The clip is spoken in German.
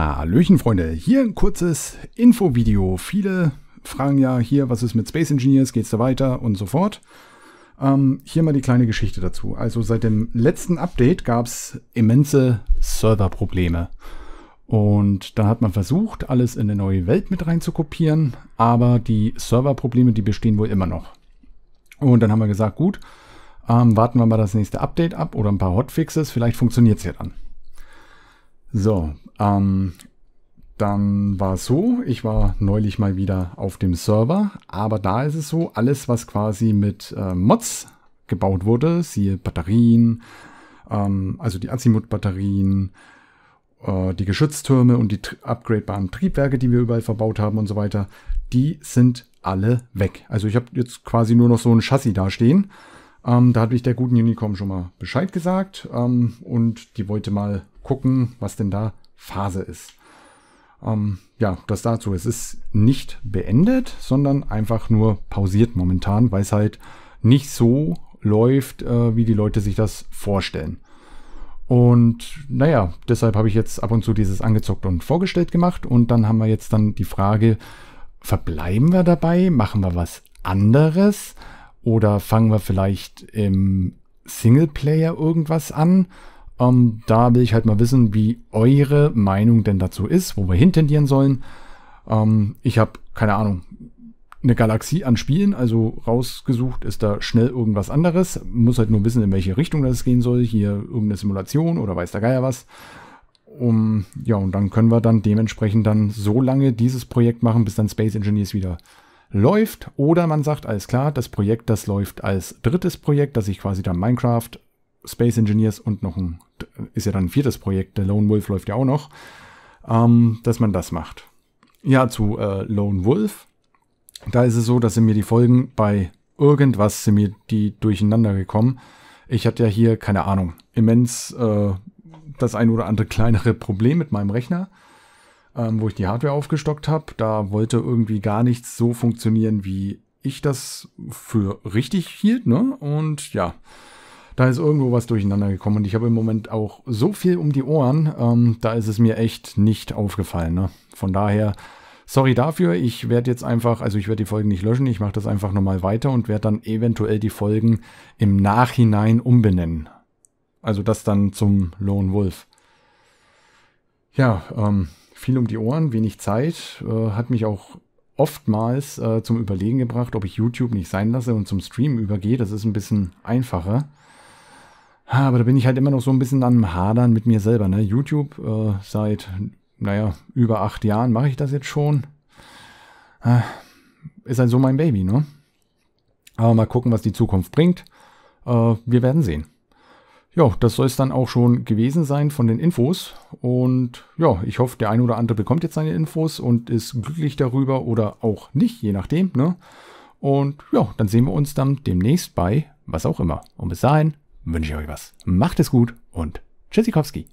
Hallöchen Freunde, hier ein kurzes Infovideo. Viele fragen ja hier, was ist mit Space Engineers, geht es da weiter und so fort. Ähm, hier mal die kleine Geschichte dazu. Also seit dem letzten Update gab es immense Serverprobleme. Und da hat man versucht, alles in eine neue Welt mit reinzukopieren, aber die Serverprobleme, die bestehen wohl immer noch. Und dann haben wir gesagt, gut, ähm, warten wir mal das nächste Update ab oder ein paar Hotfixes, vielleicht funktioniert es ja dann. So, ähm, dann war es so, ich war neulich mal wieder auf dem Server, aber da ist es so, alles was quasi mit äh, Mods gebaut wurde, siehe Batterien, ähm, also die Azimut-Batterien, äh, die Geschütztürme und die upgradebaren Triebwerke, die wir überall verbaut haben und so weiter, die sind alle weg. Also ich habe jetzt quasi nur noch so ein Chassis dastehen. Ähm, da hatte ich der guten Unicorn schon mal Bescheid gesagt ähm, und die wollte mal gucken, was denn da Phase ist. Ähm, ja, das dazu. Es ist nicht beendet, sondern einfach nur pausiert momentan, weil es halt nicht so läuft, äh, wie die Leute sich das vorstellen. Und naja, deshalb habe ich jetzt ab und zu dieses angezockt und vorgestellt gemacht. Und dann haben wir jetzt dann die Frage, verbleiben wir dabei? Machen wir was anderes? Oder fangen wir vielleicht im Singleplayer irgendwas an? Um, ähm, da will ich halt mal wissen, wie eure Meinung denn dazu ist, wo wir hintendieren sollen. Um, ähm, ich habe, keine Ahnung, eine Galaxie an Spielen, also rausgesucht ist da schnell irgendwas anderes. Muss halt nur wissen, in welche Richtung das gehen soll. Hier irgendeine Simulation oder weiß der Geier was. Um, ja, und dann können wir dann dementsprechend dann so lange dieses Projekt machen, bis dann Space Engineers wieder läuft. Oder man sagt, alles klar, das Projekt, das läuft als drittes Projekt, dass ich quasi dann Minecraft Space Engineers und noch ein, ist ja dann ein viertes Projekt, der Lone Wolf läuft ja auch noch, ähm, dass man das macht. Ja, zu äh, Lone Wolf. Da ist es so, dass sie mir die Folgen bei irgendwas sind mir die durcheinander gekommen. Ich hatte ja hier, keine Ahnung, immens äh, das ein oder andere kleinere Problem mit meinem Rechner, ähm, wo ich die Hardware aufgestockt habe. Da wollte irgendwie gar nichts so funktionieren, wie ich das für richtig hielt. Ne? Und ja, da ist irgendwo was durcheinander gekommen und ich habe im Moment auch so viel um die Ohren, ähm, da ist es mir echt nicht aufgefallen. Ne? Von daher, sorry dafür. Ich werde jetzt einfach, also ich werde die Folgen nicht löschen, ich mache das einfach nochmal weiter und werde dann eventuell die Folgen im Nachhinein umbenennen. Also das dann zum Lone Wolf. Ja, ähm, viel um die Ohren, wenig Zeit, äh, hat mich auch oftmals äh, zum Überlegen gebracht, ob ich YouTube nicht sein lasse und zum Stream übergehe. Das ist ein bisschen einfacher. Aber da bin ich halt immer noch so ein bisschen am Hadern mit mir selber. Ne? YouTube äh, seit, naja, über acht Jahren mache ich das jetzt schon. Äh, ist halt so mein Baby, ne? Aber mal gucken, was die Zukunft bringt. Äh, wir werden sehen. Ja, das soll es dann auch schon gewesen sein von den Infos. Und ja, ich hoffe, der ein oder andere bekommt jetzt seine Infos und ist glücklich darüber oder auch nicht, je nachdem. Ne? Und ja, dann sehen wir uns dann demnächst bei was auch immer. Und bis dahin, wünsche ich euch was. Macht es gut und Tschüssikowski.